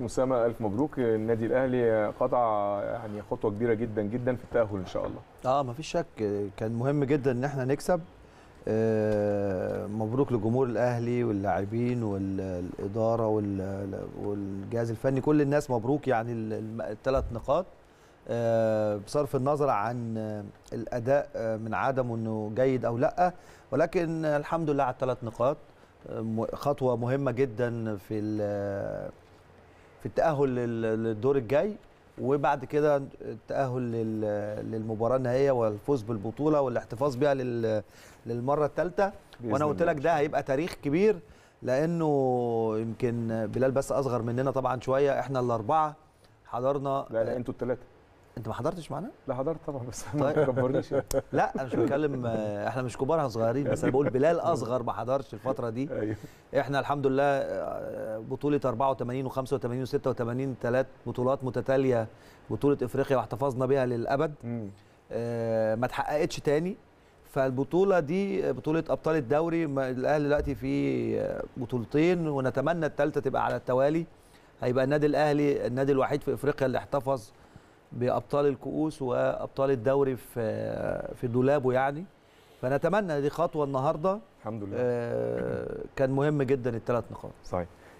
مسامة ألف مبروك النادي الأهلي قطع يعني خطوة كبيرة جدا جدا في التأهل إن شاء الله آه ما فيش شك كان مهم جدا إن إحنا نكسب آه، مبروك لجمهور الأهلي واللاعبين والإدارة والجهاز الفني كل الناس مبروك يعني الثلاث نقاط آه، بصرف النظر عن الأداء آه، من عدمه إنه جيد أو لأ ولكن الحمد لله على الثلاث نقاط خطوة مهمة جدا في في التاهل للدور الجاي وبعد كده التاهل للمباراه النهائيه والفوز بالبطوله والاحتفاظ بها للمره الثالثه وانا قلت لك ده هيبقى تاريخ كبير لانه يمكن بلال بس اصغر مننا طبعا شويه احنا الاربعه حضرنا لا لا انتوا الثلاثه انت ما حضرتش معانا؟ لا حضرت طبعا بس ما تكبرنيش طيب. لا انا مش بتكلم احنا مش كبار احنا صغيرين بس انا بقول بلال اصغر ما حضرش الفتره دي أيوه. احنا الحمد لله آه، بطوله 84 و85 و86 ثلاث بطولات متتاليه بطوله افريقيا واحتفظنا بها للابد آه ما اتحققتش تاني فالبطوله دي بطوله ابطال الدوري الاهلي دلوقتي في آه، بطولتين ونتمنى الثالثه تبقى على التوالي هيبقى النادي الاهلي النادي الوحيد في افريقيا اللي احتفظ بابطال الكؤوس وابطال الدوري في في دولابه يعني فنتمنى دي خطوه النهارده الحمد لله آه كان مهم جدا الثلاث نقاط صحيح